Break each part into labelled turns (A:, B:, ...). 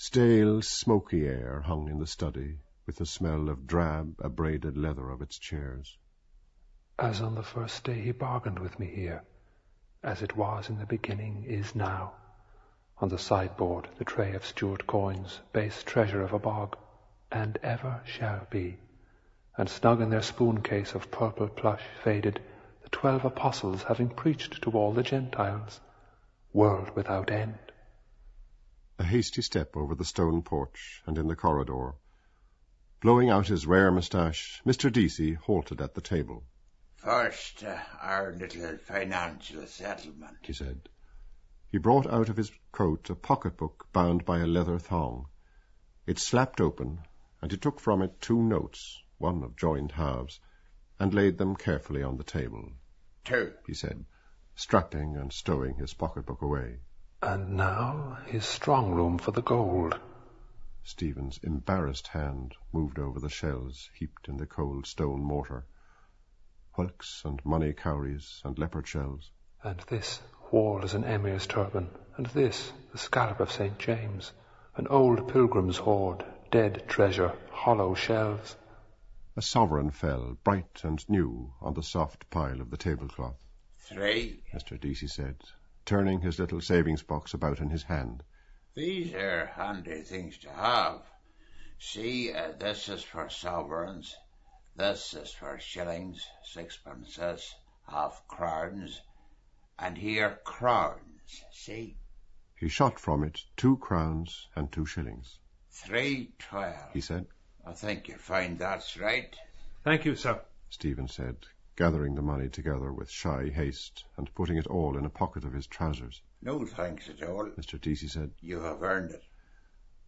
A: Stale, smoky air hung in the study with the smell of drab, abraded leather of its chairs.
B: As on the first day he bargained with me here, as it was in the beginning is now. On the sideboard, the tray of Stuart coins, base treasure of a bog, and ever shall be. And snug in their spoon case of purple plush faded, the twelve apostles having preached to all the Gentiles, world without end
A: a hasty step over the stone porch and in the corridor. Blowing out his rare moustache, Mr. Deasy halted at the table.
C: First, uh, our little financial settlement, he said.
A: He brought out of his coat a pocketbook bound by a leather thong. It slapped open, and he took from it two notes, one of joined halves, and laid them carefully on the table. Two, he said, strapping and stowing his pocketbook away. And now his strong room for the gold. Stephen's embarrassed hand moved over the shells heaped in the cold stone mortar. Whelks and money cowries and leopard shells.
B: And this wall is an emir's turban, and this the scallop of St. James, an old pilgrim's hoard, dead treasure, hollow shells.
A: A sovereign fell, bright and new, on the soft pile of the tablecloth.
C: Three,
A: Mr. Deasy said, turning his little savings box about in his hand.
C: These are handy things to have. See, uh, this is for sovereigns, this is for shillings, sixpences, half crowns, and here crowns, see?
A: He shot from it two crowns and two shillings.
C: Three twelve, he said. I think you find that's right. Thank you, sir,
A: Stephen said, gathering the money together with shy haste and putting it all in a pocket of his trousers.
C: No thanks at all,
A: Mr. Deasy said.
C: You have earned it.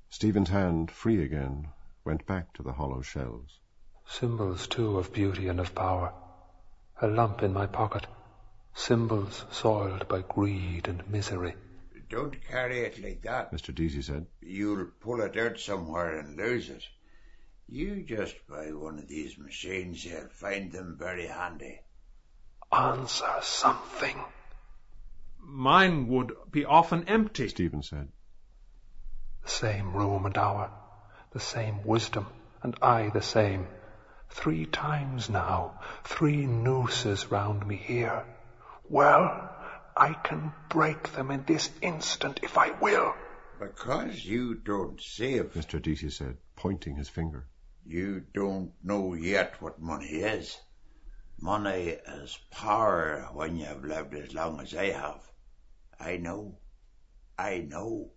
A: Stephen's hand, free again, went back to the hollow shells.
B: Symbols, too, of beauty and of power. A lump in my pocket. Symbols soiled by greed and misery.
C: Don't carry it like that,
A: Mr. Deasy said.
C: You'll pull it out somewhere and lose it. You just buy one of these machines, you'll find them very handy. Answer something.
B: Mine would be often empty, Stephen said. The same room and hour, the same wisdom, and I the same. Three times now, three nooses round me here. Well, I can break them in this instant if I will.
C: Because you don't save, Mr. Deasy said, pointing his finger. You don't know yet what money is. Money is power when you've lived as long as I have. I know. I know.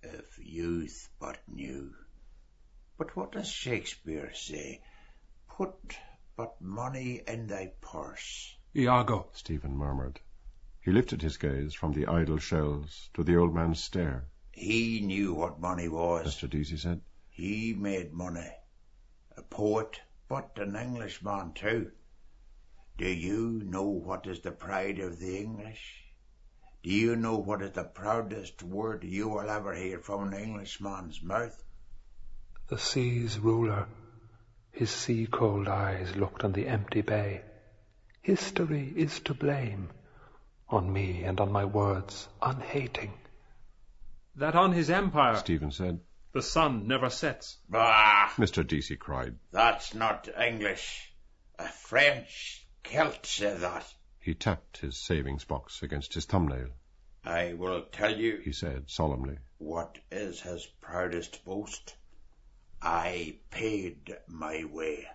C: If youth but knew. But what does Shakespeare say? Put but money in thy purse.
A: Iago, Stephen murmured. He lifted his gaze from the idle shells to the old man's stare.
C: He knew what money was, Mr. Deasy said. He made money. A poet, but an Englishman too. Do you know what is the pride of the English? Do you know what is the proudest word you will ever hear from an Englishman's mouth? The sea's ruler.
B: His sea-cold eyes looked on the empty bay. History is to blame. On me and on my words, unhating. That on his empire, Stephen said, the sun never sets. Bah! Mr. Deasy
C: cried. That's not English. A French Celt said that.
A: He tapped his savings box against his thumbnail.
C: I will tell you, he
A: said solemnly,
C: what is his proudest boast. I paid my way.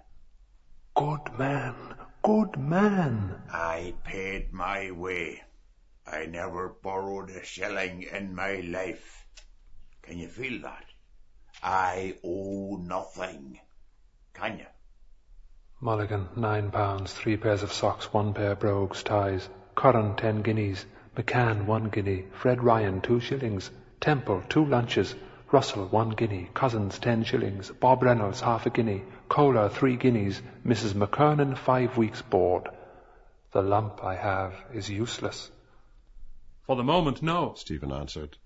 B: Good man, good man.
C: I paid my way. I never borrowed a shilling in my life. Can you feel that? I owe nothing. Can you?
B: Mulligan, nine pounds, three pairs of socks, one pair of brogues, ties. Curran, ten guineas. McCann, one guinea. Fred Ryan, two shillings. Temple, two lunches. Russell, one guinea. Cousins, ten shillings. Bob Reynolds, half a guinea. Kohler, three guineas. Mrs. McKernan, five weeks' board. The lump I have is useless. For the moment, no, Stephen answered.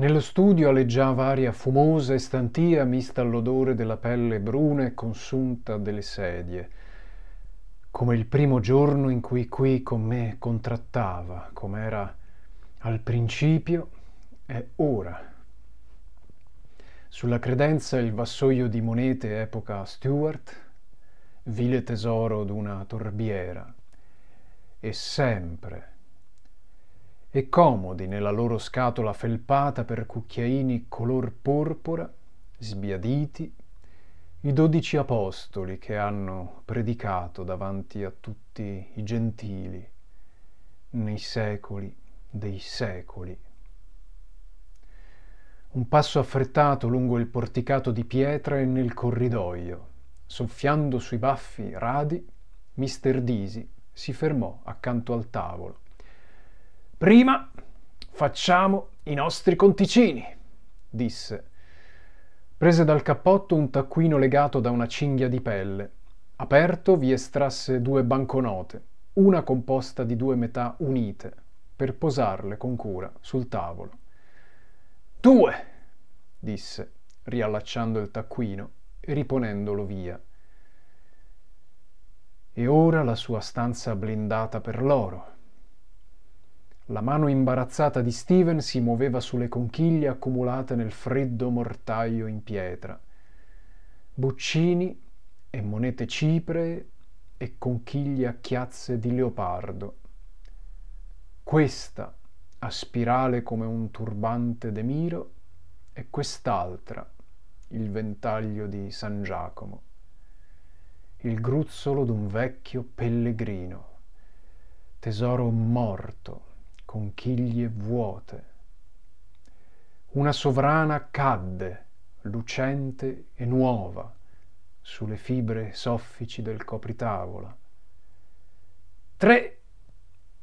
D: Nello studio aleggiava aria fumosa e stantia, mista all'odore della pelle bruna e consunta delle sedie, come il primo giorno in cui qui con me contrattava, come era al principio e ora. Sulla credenza il vassoio di monete epoca Stuart, vile tesoro d'una torbiera, e sempre e comodi nella loro scatola felpata per cucchiaini color porpora, sbiaditi, i dodici apostoli che hanno predicato davanti a tutti i gentili nei secoli dei secoli. Un passo affrettato lungo il porticato di pietra e nel corridoio, soffiando sui baffi radi, mister Disi si fermò accanto al tavolo. Prima facciamo i nostri conticini, disse. Prese dal cappotto un taccuino legato da una cinghia di pelle. Aperto vi estrasse due banconote, una composta di due metà unite, per posarle con cura sul tavolo. Due, disse, riallacciando il taccuino e riponendolo via. E ora la sua stanza blindata per l'oro la mano imbarazzata di Steven si muoveva sulle conchiglie accumulate nel freddo mortaio in pietra. Buccini e monete cipree e conchiglie a chiazze di leopardo. Questa a spirale come un turbante d'emiro e quest'altra il ventaglio di San Giacomo. Il gruzzolo d'un vecchio pellegrino, tesoro morto conchiglie vuote. Una sovrana cadde, lucente e nuova, sulle fibre soffici del copritavola. Tre,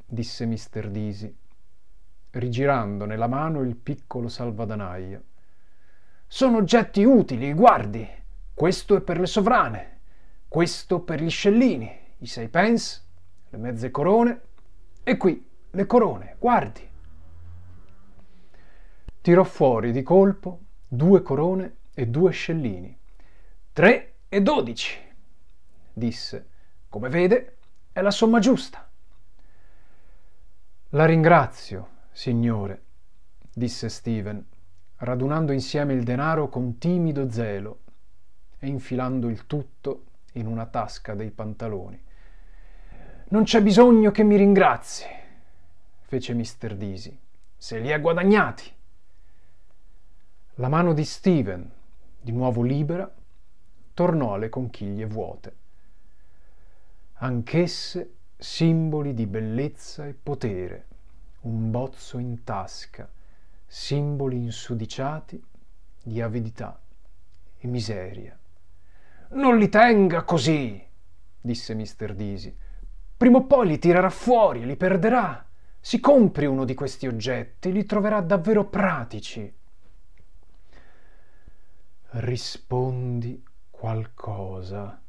D: disse mister Disi, rigirando nella mano il piccolo salvadanaio. Sono oggetti utili, guardi. Questo è per le sovrane, questo per gli scellini, i sei pence, le mezze corone, e qui le corone, guardi. Tirò fuori di colpo due corone e due scellini. Tre e dodici, disse. Come vede, è la somma giusta. La ringrazio, signore, disse Steven, radunando insieme il denaro con timido zelo e infilando il tutto in una tasca dei pantaloni. Non c'è bisogno che mi ringrazi, fece Mr. Disi. Se li è guadagnati! La mano di Steven, di nuovo libera, tornò alle conchiglie vuote. Anch'esse simboli di bellezza e potere, un bozzo in tasca, simboli insudiciati di avidità e miseria. Non li tenga così, disse Mr. Disi. Prima o poi li tirerà fuori e li perderà si compri uno di questi oggetti, li troverà davvero pratici. Rispondi qualcosa.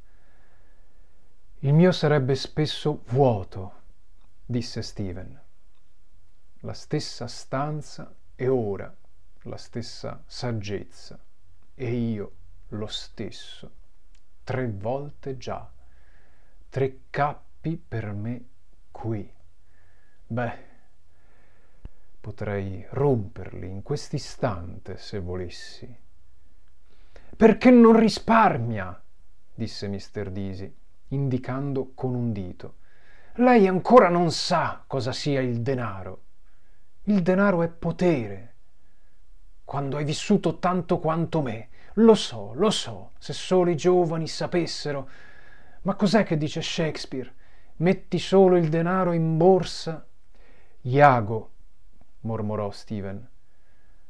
D: Il mio sarebbe spesso vuoto, disse Steven. La stessa stanza e ora la stessa saggezza e io lo stesso. Tre volte già. Tre cappi per me qui. Beh, Potrei romperli in quest'istante se volessi. Perché non risparmia? disse Mr. Disi, indicando con un dito. Lei ancora non sa cosa sia il denaro. Il denaro è potere. Quando hai vissuto tanto quanto me, lo so, lo so, se solo i giovani sapessero. Ma cos'è che dice Shakespeare? Metti solo il denaro in borsa? Iago mormorò Steven.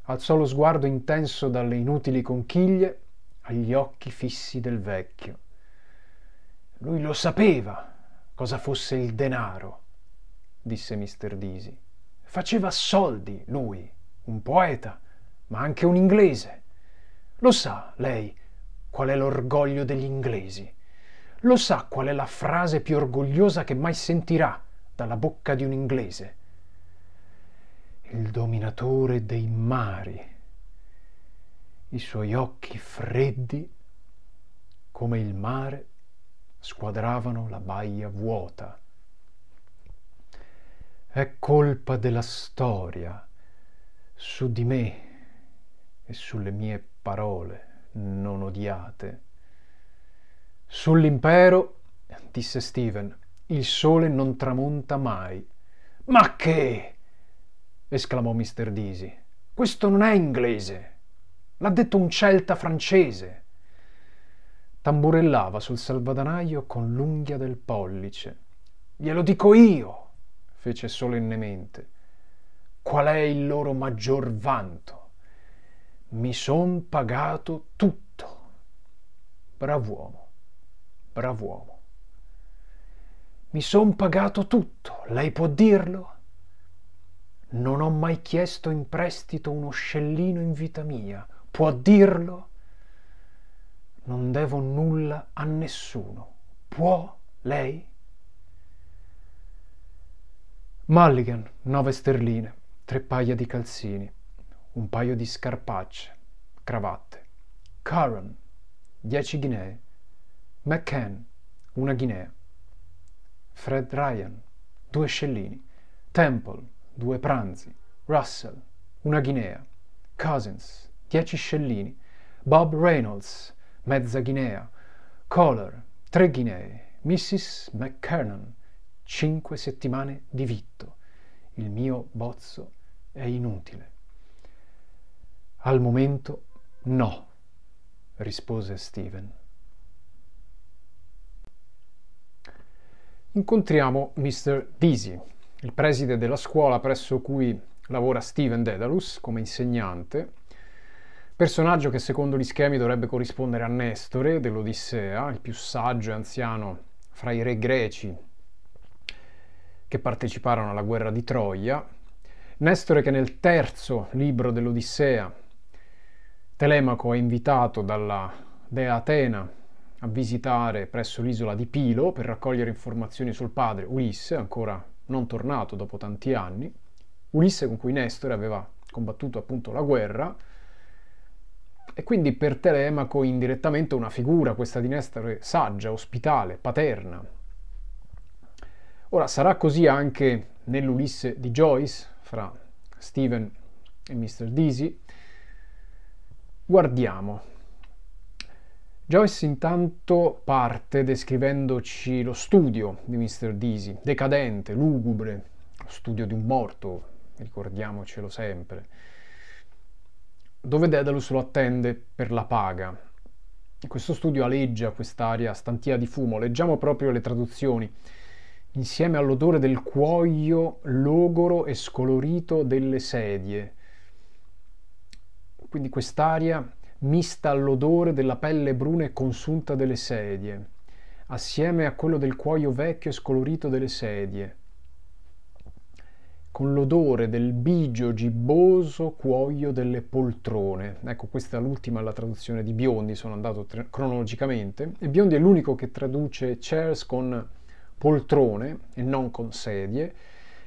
D: Alzò lo sguardo intenso dalle inutili conchiglie agli occhi fissi del vecchio. Lui lo sapeva cosa fosse il denaro, disse Mr. Disi. Faceva soldi, lui, un poeta, ma anche un inglese. Lo sa, lei, qual è l'orgoglio degli inglesi. Lo sa qual è la frase più orgogliosa che mai sentirà dalla bocca di un inglese il dominatore dei mari, i suoi occhi freddi come il mare squadravano la baia vuota. È colpa della storia su di me e sulle mie parole non odiate. Sull'impero, disse Steven, il sole non tramonta mai. Ma che? esclamò Mr. Deasy. Questo non è inglese. L'ha detto un celta francese. Tamburellava sul salvadanaio con l'unghia del pollice. Glielo dico io, fece solennemente. Qual è il loro maggior vanto? Mi son pagato tutto. Brav'uomo, brav'uomo. Mi son pagato tutto, lei può dirlo? Non ho mai chiesto in prestito uno scellino in vita mia. Può dirlo? Non devo nulla a nessuno. Può lei? Mulligan, nove sterline, tre paia di calzini, un paio di scarpacce, cravatte. Curran, dieci guinee. McCann, una guinea. Fred Ryan, due scellini. Temple, due pranzi, Russell, una guinea, Cousins, dieci scellini, Bob Reynolds, mezza guinea, Kohler, tre guinee, Mrs. McKernan, cinque settimane di vitto. Il mio bozzo è inutile. Al momento no, rispose Steven. Incontriamo Mr. Deasy, il preside della scuola presso cui lavora Steven Dedalus come insegnante, personaggio che secondo gli schemi dovrebbe corrispondere a Nestore dell'Odissea, il più saggio e anziano fra i re greci che parteciparono alla guerra di Troia. Nestore che nel terzo libro dell'Odissea Telemaco è invitato dalla dea Atena a visitare presso l'isola di Pilo per raccogliere informazioni sul padre Ulisse, ancora non tornato dopo tanti anni, Ulisse con cui Nestore aveva combattuto appunto la guerra, e quindi per Telemaco indirettamente una figura, questa di Nestore, saggia, ospitale, paterna. Ora sarà così anche nell'Ulisse di Joyce, fra Steven e Mr. Deasy. Guardiamo Joyce intanto parte descrivendoci lo studio di Mr. Deasy, decadente, lugubre, lo studio di un morto, ricordiamocelo sempre, dove Dedalus lo attende per la paga. Questo studio aleggia quest'aria stantia di fumo, leggiamo proprio le traduzioni, insieme all'odore del cuoio logoro e scolorito delle sedie. Quindi quest'aria mista all'odore della pelle bruna e consunta delle sedie, assieme a quello del cuoio vecchio e scolorito delle sedie, con l'odore del bigio gibboso cuoio delle poltrone. Ecco, questa è l'ultima alla traduzione di Biondi, sono andato tre- cronologicamente, e Biondi è l'unico che traduce chairs con poltrone e non con sedie,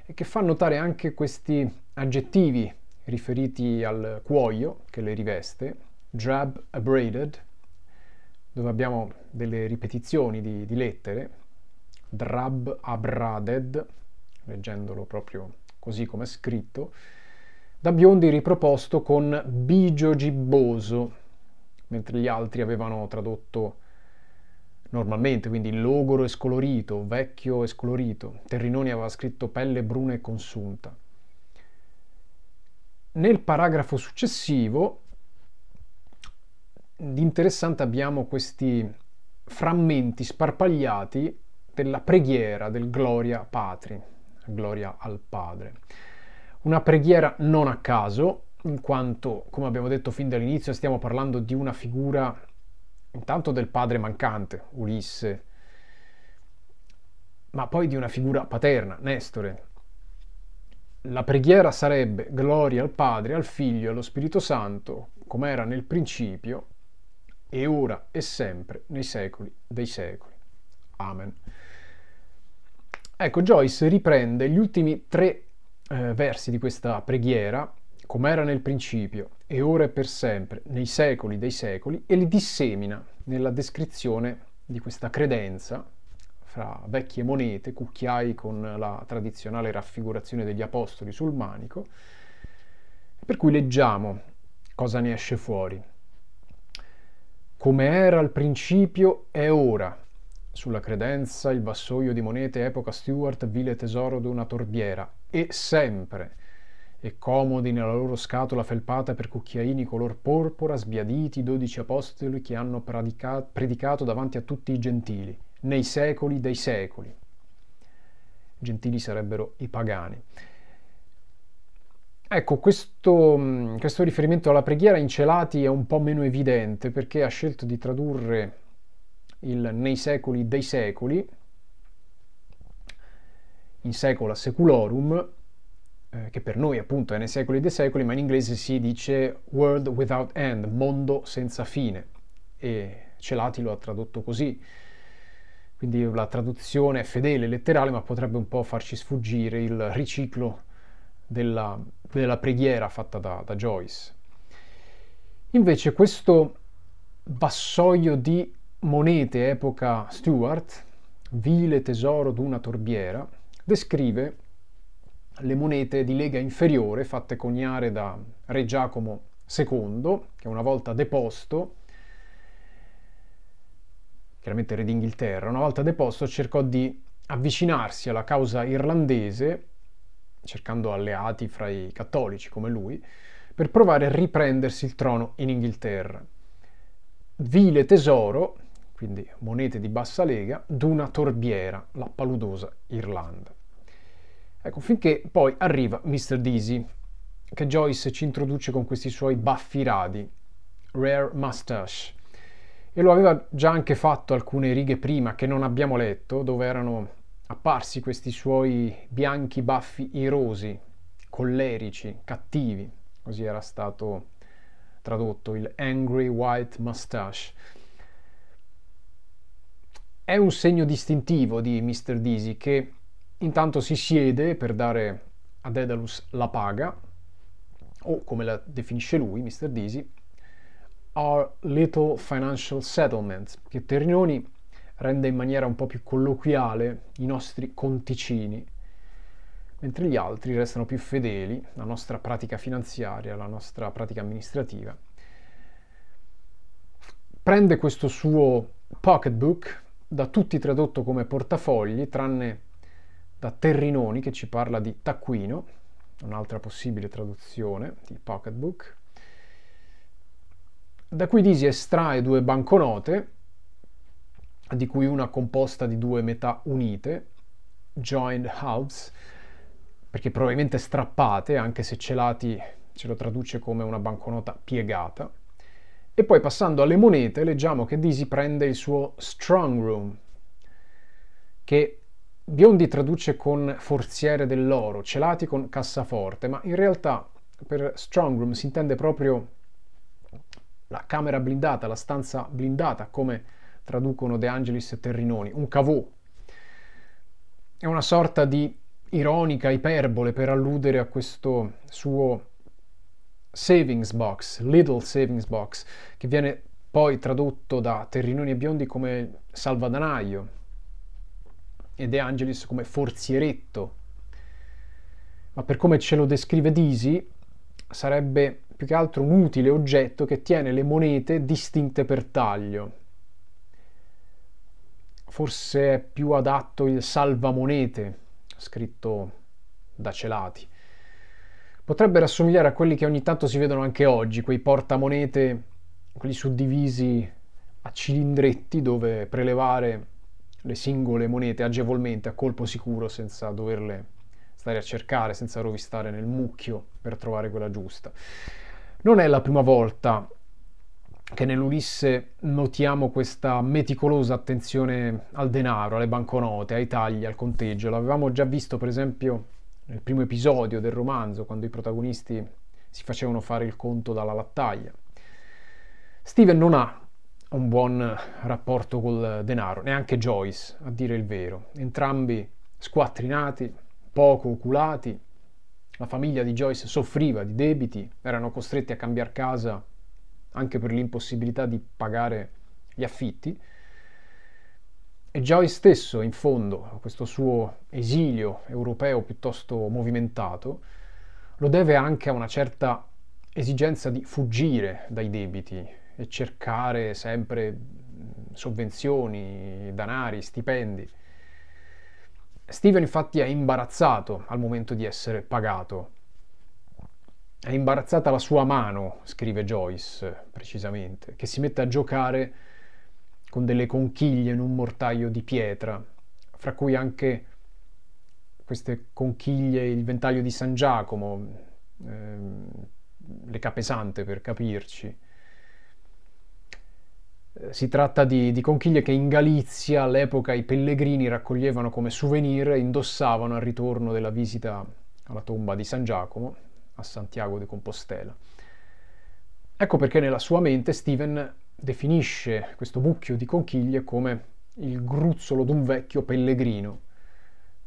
D: e che fa notare anche questi aggettivi riferiti al cuoio che le riveste, Drab Abraded, dove abbiamo delle ripetizioni di, di lettere, Drab Abraded, leggendolo proprio così come è scritto, da Biondi riproposto con Bigio Gibboso, mentre gli altri avevano tradotto normalmente, quindi logoro e scolorito, vecchio e scolorito. Terrinoni aveva scritto pelle bruna e consunta. Nel paragrafo successivo di interessante abbiamo questi frammenti sparpagliati della preghiera del Gloria Patri, Gloria al Padre. Una preghiera non a caso, in quanto, come abbiamo detto fin dall'inizio, stiamo parlando di una figura intanto del padre mancante, Ulisse, ma poi di una figura paterna, Nestore. La preghiera sarebbe gloria al Padre, al Figlio e allo Spirito Santo, come era nel principio, e ora e sempre, nei secoli dei secoli. Amen. Ecco, Joyce riprende gli ultimi tre eh, versi di questa preghiera, come era nel principio, e ora e per sempre, nei secoli dei secoli, e li dissemina nella descrizione di questa credenza fra vecchie monete, cucchiai con la tradizionale raffigurazione degli apostoli sul manico, per cui leggiamo cosa ne esce fuori come era al principio è ora. Sulla credenza il vassoio di monete epoca Stuart vile tesoro d'una torbiera, e sempre. E comodi nella loro scatola felpata per cucchiaini color porpora, sbiaditi i dodici apostoli che hanno predica- predicato davanti a tutti i gentili, nei secoli dei secoli. Gentili sarebbero i pagani. Ecco, questo, mm, questo, riferimento alla preghiera in Celati è un po' meno evidente perché ha scelto di tradurre il nei secoli dei secoli in secola seculorum, eh, che per noi appunto è nei secoli dei secoli, ma in inglese si dice world without end, mondo senza fine, e Celati lo ha tradotto così. Quindi la traduzione è fedele, letterale, ma potrebbe un po' farci sfuggire il riciclo della, della preghiera fatta da, da Joyce. Invece questo vassoio di monete epoca Stuart, vile tesoro d'una torbiera, descrive le monete di lega inferiore fatte coniare da re Giacomo II, che una volta deposto, chiaramente re d'Inghilterra, una volta deposto cercò di avvicinarsi alla causa irlandese cercando alleati fra i cattolici come lui, per provare a riprendersi il trono in Inghilterra. Vile tesoro, quindi monete di bassa lega, d'una torbiera, la paludosa Irlanda. Ecco, finché poi arriva Mr. Deasy, che Joyce ci introduce con questi suoi baffi radi, Rare Mustache, e lo aveva già anche fatto alcune righe prima che non abbiamo letto, dove erano apparsi questi suoi bianchi baffi irosi, collerici, cattivi, così era stato tradotto il Angry White Mustache. È un segno distintivo di Mr. Deasy che intanto si siede per dare a Daedalus la paga, o come la definisce lui, Mr. Deasy, Our Little Financial Settlement, che Ternioni rende in maniera un po' più colloquiale i nostri conticini, mentre gli altri restano più fedeli alla nostra pratica finanziaria, alla nostra pratica amministrativa. Prende questo suo pocketbook, da tutti tradotto come portafogli, tranne da Terrinoni che ci parla di taccuino, un'altra possibile traduzione di pocketbook, da cui Disi estrae due banconote di cui una composta di due metà unite, joined halves, perché probabilmente strappate, anche se Celati ce lo traduce come una banconota piegata. E poi passando alle monete, leggiamo che Disi prende il suo strong room, che Biondi traduce con forziere dell'oro, Celati con cassaforte, ma in realtà per strong room si intende proprio la camera blindata, la stanza blindata, come traducono De Angelis e Terrinoni, un cavò. È una sorta di ironica iperbole per alludere a questo suo savings box, little savings box, che viene poi tradotto da Terrinoni e Biondi come salvadanaio e De Angelis come forzieretto. Ma per come ce lo descrive Disi, sarebbe più che altro un utile oggetto che tiene le monete distinte per taglio, forse è più adatto il salvamonete, scritto da Celati. Potrebbe rassomigliare a quelli che ogni tanto si vedono anche oggi, quei portamonete, quelli suddivisi a cilindretti dove prelevare le singole monete agevolmente, a colpo sicuro, senza doverle stare a cercare, senza rovistare nel mucchio per trovare quella giusta. Non è la prima volta che nell'Ulisse notiamo questa meticolosa attenzione al denaro, alle banconote, ai tagli, al conteggio. L'avevamo già visto per esempio nel primo episodio del romanzo, quando i protagonisti si facevano fare il conto dalla lattaglia. Steven non ha un buon rapporto col denaro, neanche Joyce, a dire il vero. Entrambi squattrinati, poco oculati, la famiglia di Joyce soffriva di debiti, erano costretti a cambiare casa anche per l'impossibilità di pagare gli affitti. E Joy stesso, in fondo, questo suo esilio europeo piuttosto movimentato, lo deve anche a una certa esigenza di fuggire dai debiti e cercare sempre sovvenzioni, danari, stipendi. Steven infatti è imbarazzato al momento di essere pagato è imbarazzata la sua mano, scrive Joyce precisamente, che si mette a giocare con delle conchiglie in un mortaio di pietra, fra cui anche queste conchiglie, il ventaglio di San Giacomo, ehm, le capesante per capirci. Eh, si tratta di, di, conchiglie che in Galizia all'epoca i pellegrini raccoglievano come souvenir e indossavano al ritorno della visita alla tomba di San Giacomo, a Santiago de Compostela. Ecco perché nella sua mente Steven definisce questo mucchio di conchiglie come il gruzzolo d'un vecchio pellegrino,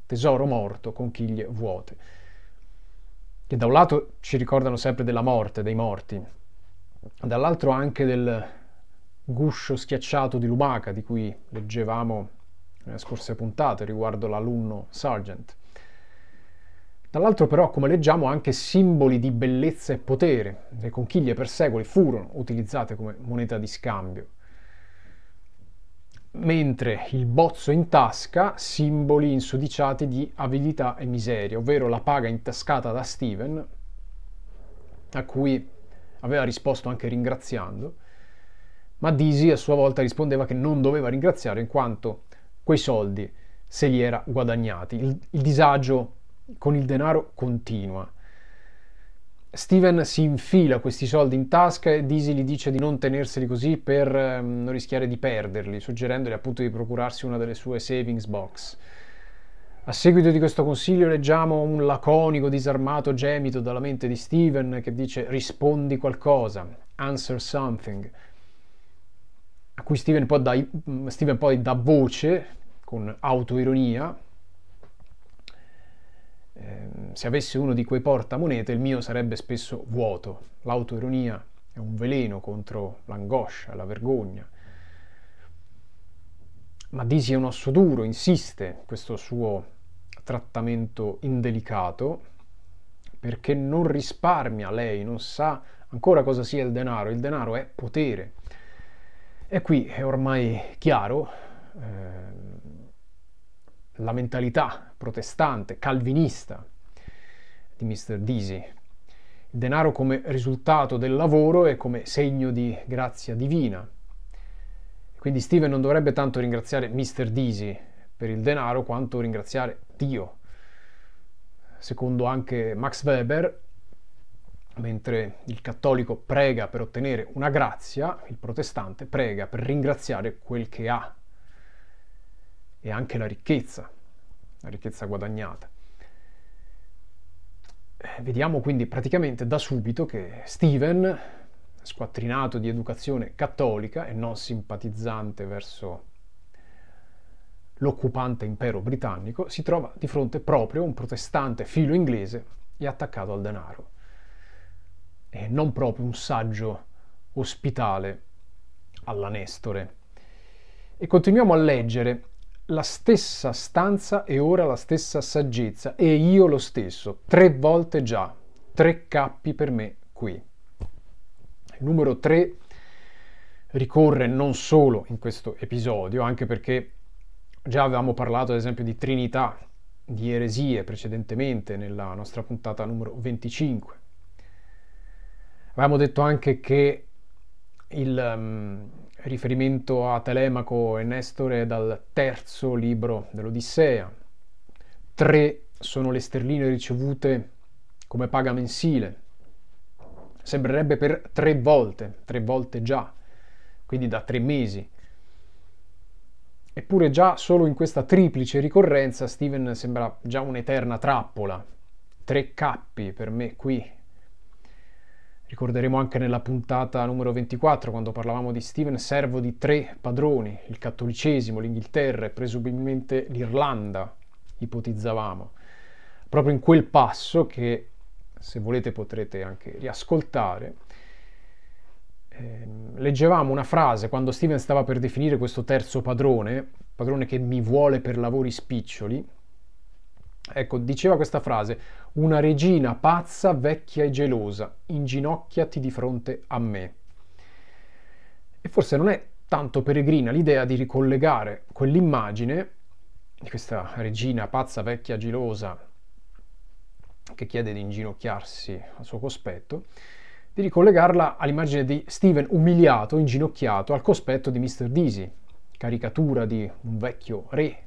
D: tesoro morto, conchiglie vuote, che da un lato ci ricordano sempre della morte, dei morti, dall'altro anche del guscio schiacciato di lumaca di cui leggevamo nelle scorse puntate riguardo l'alunno Sargent. Dall'altro però, come leggiamo, anche simboli di bellezza e potere. Le conchiglie per secoli furono utilizzate come moneta di scambio. Mentre il bozzo in tasca, simboli insudiciati di avidità e miseria, ovvero la paga intascata da Steven, a cui aveva risposto anche ringraziando, ma Disi a sua volta rispondeva che non doveva ringraziare in quanto quei soldi se li era guadagnati. Il, il disagio con il denaro continua. Steven si infila questi soldi in tasca e Dizzy gli dice di non tenerseli così per ehm, non rischiare di perderli, suggerendogli appunto di procurarsi una delle sue savings box. A seguito di questo consiglio leggiamo un laconico, disarmato gemito dalla mente di Steven che dice rispondi qualcosa, answer something, a cui Steven poi dà, mm, Steven poi dà voce con autoironia Ehm, se avessi uno di quei portamonete il mio sarebbe spesso vuoto. L'autoironia è un veleno contro l'angoscia, la vergogna. Ma Disi è un osso duro, insiste questo suo trattamento indelicato perché non risparmia lei, non sa ancora cosa sia il denaro, il denaro è potere. E qui è ormai chiaro eh, la mentalità protestante, calvinista di Mr. Deasy. Il denaro come risultato del lavoro e come segno di grazia divina. Quindi Steven non dovrebbe tanto ringraziare Mr. Deasy per il denaro quanto ringraziare Dio. Secondo anche Max Weber, mentre il cattolico prega per ottenere una grazia, il protestante prega per ringraziare quel che ha e anche la ricchezza ricchezza guadagnata. Eh, vediamo quindi praticamente da subito che Steven, squattrinato di educazione cattolica e non simpatizzante verso l'occupante impero britannico, si trova di fronte proprio a un protestante filo inglese e attaccato al denaro. E non proprio un saggio ospitale alla Nestore. E continuiamo a leggere la stessa stanza e ora la stessa saggezza e io lo stesso, tre volte già, tre cappi per me qui. Il numero tre ricorre non solo in questo episodio, anche perché già avevamo parlato ad esempio di Trinità, di eresie precedentemente nella nostra puntata numero 25. Avevamo detto anche che il, mm, riferimento a Telemaco e Nestore dal terzo libro dell'Odissea. Tre sono le sterline ricevute come paga mensile. Sembrerebbe per tre volte, tre volte già, quindi da tre mesi. Eppure già solo in questa triplice ricorrenza Steven sembra già un'eterna trappola. Tre cappi per me qui Ricorderemo anche nella puntata numero 24, quando parlavamo di Steven, servo di tre padroni, il cattolicesimo, l'Inghilterra e presumibilmente l'Irlanda, ipotizzavamo. Proprio in quel passo che, se volete, potrete anche riascoltare, ehm, leggevamo una frase quando Steven stava per definire questo terzo padrone, padrone che mi vuole per lavori spiccioli, Ecco, diceva questa frase, una regina pazza, vecchia e gelosa, inginocchiati di fronte a me. E forse non è tanto peregrina l'idea di ricollegare quell'immagine di questa regina pazza, vecchia, gelosa, che chiede di inginocchiarsi al suo cospetto, di ricollegarla all'immagine di Steven umiliato, inginocchiato, al cospetto di Mr. Deasy, caricatura di un vecchio re,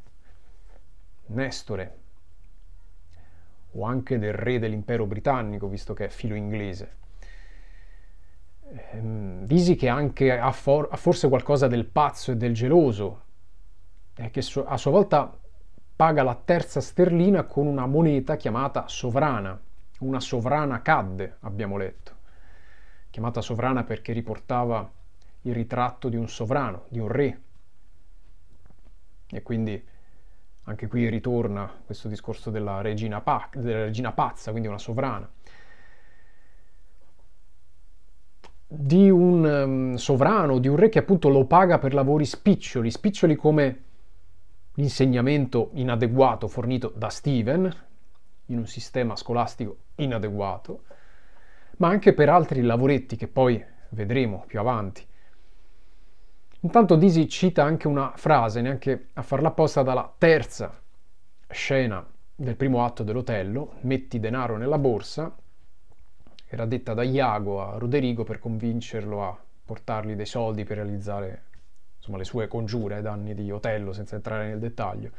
D: Nestore, o anche del re dell'impero britannico, visto che è filo inglese. Disi ehm, che anche ha, for- ha forse qualcosa del pazzo e del geloso, e che so- a sua volta paga la terza sterlina con una moneta chiamata sovrana. Una sovrana cadde, abbiamo letto, chiamata sovrana perché riportava il ritratto di un sovrano, di un re. E quindi anche qui ritorna questo discorso della regina, pa- della regina pazza, quindi una sovrana. Di un um, sovrano, di un re che appunto lo paga per lavori spiccioli, spiccioli come l'insegnamento inadeguato fornito da Steven, in un sistema scolastico inadeguato, ma anche per altri lavoretti che poi vedremo più avanti Intanto Disi cita anche una frase, neanche a farla apposta, dalla terza scena del primo atto dell'Otello, metti denaro nella borsa, era detta da Iago a Roderigo per convincerlo a portargli dei soldi per realizzare insomma, le sue congiure ai danni di Otello, senza entrare nel dettaglio.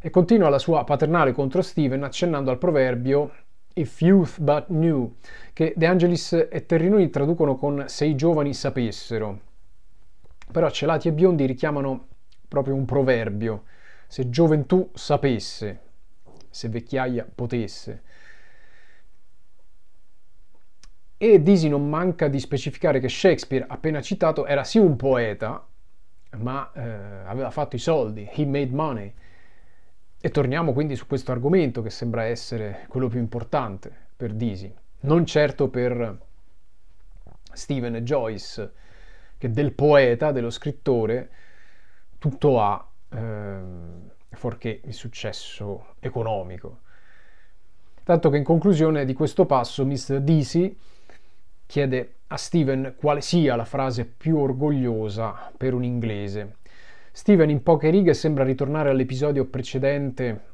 D: E continua la sua paternale contro Steven accennando al proverbio If Youth But Knew, che De Angelis e Terrinoni traducono con Se i giovani sapessero, però celati e biondi richiamano proprio un proverbio. Se gioventù sapesse, se vecchiaia potesse. E Disi non manca di specificare che Shakespeare, appena citato, era sì un poeta, ma eh, aveva fatto i soldi, he made money. E torniamo quindi su questo argomento che sembra essere quello più importante per Disi, non certo per Stephen e Joyce, che del poeta, dello scrittore, tutto ha, eh, fuorché il successo economico. Tanto che in conclusione di questo passo Mr. Deasy chiede a Steven quale sia la frase più orgogliosa per un inglese. Steven in poche righe sembra ritornare all'episodio precedente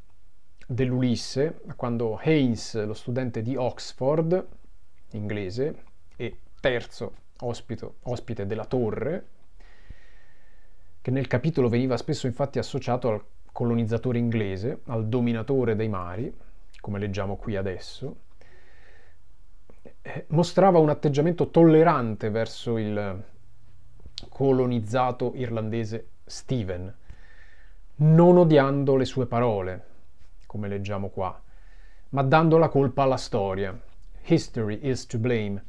D: dell'Ulisse, quando Haynes, lo studente di Oxford, inglese, e terzo ospito, ospite della torre, che nel capitolo veniva spesso infatti associato al colonizzatore inglese, al dominatore dei mari, come leggiamo qui adesso, eh, mostrava un atteggiamento tollerante verso il colonizzato irlandese Stephen, non odiando le sue parole, come leggiamo qua, ma dando la colpa alla storia. History is to blame.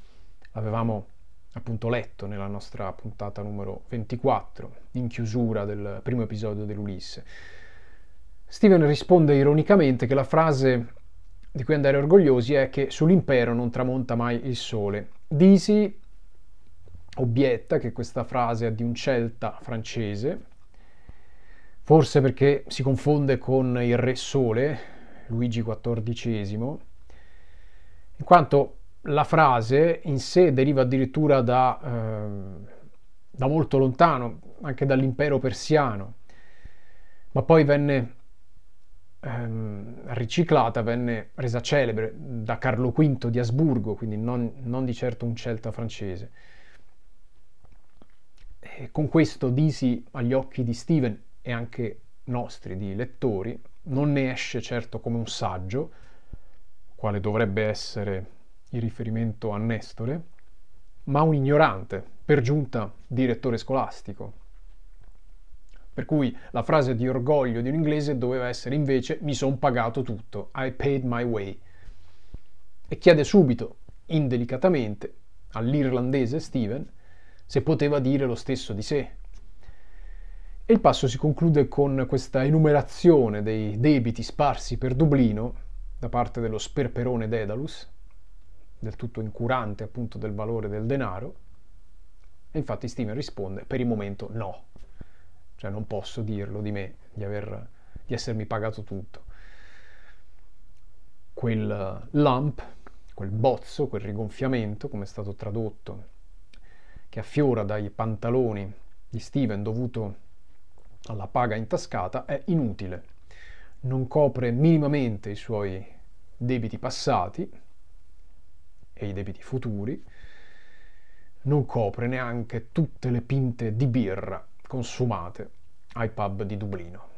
D: Avevamo appunto letto nella nostra puntata numero 24, in chiusura del primo episodio dell'Ulisse. Steven risponde ironicamente che la frase di cui andare orgogliosi è che sull'impero non tramonta mai il sole. Disi obietta che questa frase è di un celta francese, forse perché si confonde con il re sole, Luigi XIV, in quanto la frase in sé deriva addirittura da, eh, da molto lontano, anche dall'impero persiano, ma poi venne ehm, riciclata, venne resa celebre da Carlo V di Asburgo, quindi non, non di certo un celta francese. E con questo Disi, agli occhi di Steven e anche nostri, di lettori, non ne esce certo come un saggio, quale dovrebbe essere in riferimento a Nestore, ma un ignorante, per giunta direttore scolastico. Per cui la frase di orgoglio di un inglese doveva essere invece mi son pagato tutto, I paid my way. E chiede subito, indelicatamente, all'irlandese Steven se poteva dire lo stesso di sé. E il passo si conclude con questa enumerazione dei debiti sparsi per Dublino da parte dello sperperone Dedalus, del tutto incurante appunto del valore del denaro. E infatti Steven risponde, per il momento no, cioè non posso dirlo di me, di, aver, di essermi pagato tutto. Quel lump, quel bozzo, quel rigonfiamento, come è stato tradotto, che affiora dai pantaloni di Steven dovuto alla paga intascata, è inutile. Non copre minimamente i suoi debiti passati, e i debiti futuri, non copre neanche tutte le pinte di birra consumate ai pub di Dublino.